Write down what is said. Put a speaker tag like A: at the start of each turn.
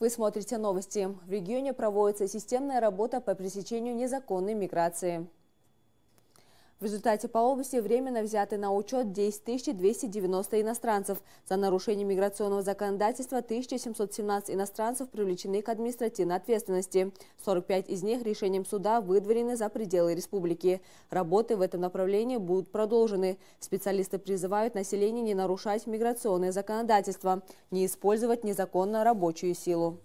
A: Вы смотрите новости. В регионе проводится системная работа по пресечению незаконной миграции. В результате по области временно взяты на учет 10 290 иностранцев. За нарушение миграционного законодательства 1717 иностранцев привлечены к административной ответственности. 45 из них решением суда выдворены за пределы республики. Работы в этом направлении будут продолжены. Специалисты призывают население не нарушать миграционное законодательство, не использовать незаконно рабочую силу.